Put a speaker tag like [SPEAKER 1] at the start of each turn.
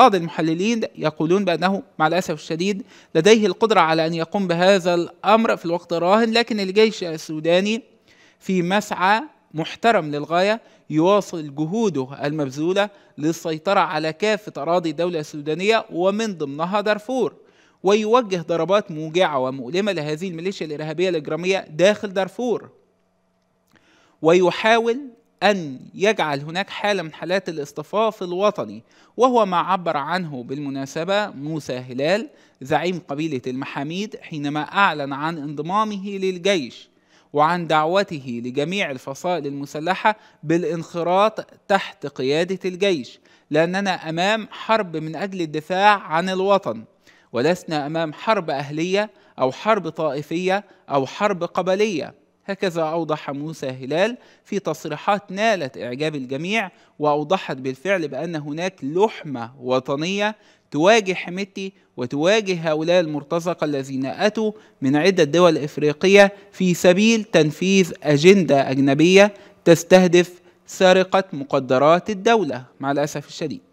[SPEAKER 1] بعض المحللين يقولون بأنه مع الأسف الشديد لديه القدرة على أن يقوم بهذا الأمر في الوقت الراهن لكن الجيش السوداني في مسعى محترم للغاية يواصل جهوده المبذولة للسيطرة على كافة أراضي الدولة السودانية ومن ضمنها دارفور ويوجه ضربات موجعة ومؤلمة لهذه الميليشيا الإرهابية الإجرامية داخل دارفور ويحاول أن يجعل هناك حالة من حالات الاصطفاف الوطني وهو ما عبر عنه بالمناسبة موسى هلال زعيم قبيلة المحاميد حينما أعلن عن انضمامه للجيش وعن دعوته لجميع الفصائل المسلحة بالانخراط تحت قيادة الجيش لأننا أمام حرب من أجل الدفاع عن الوطن ولسنا أمام حرب أهلية أو حرب طائفية أو حرب قبلية هكذا أوضح موسى هلال في تصريحات نالت إعجاب الجميع وأوضحت بالفعل بأن هناك لحمة وطنية تواجه حميتي وتواجه هؤلاء المرتزقة الذين أتوا من عدة دول إفريقية في سبيل تنفيذ أجندة أجنبية تستهدف سرقة مقدرات الدولة مع الأسف الشديد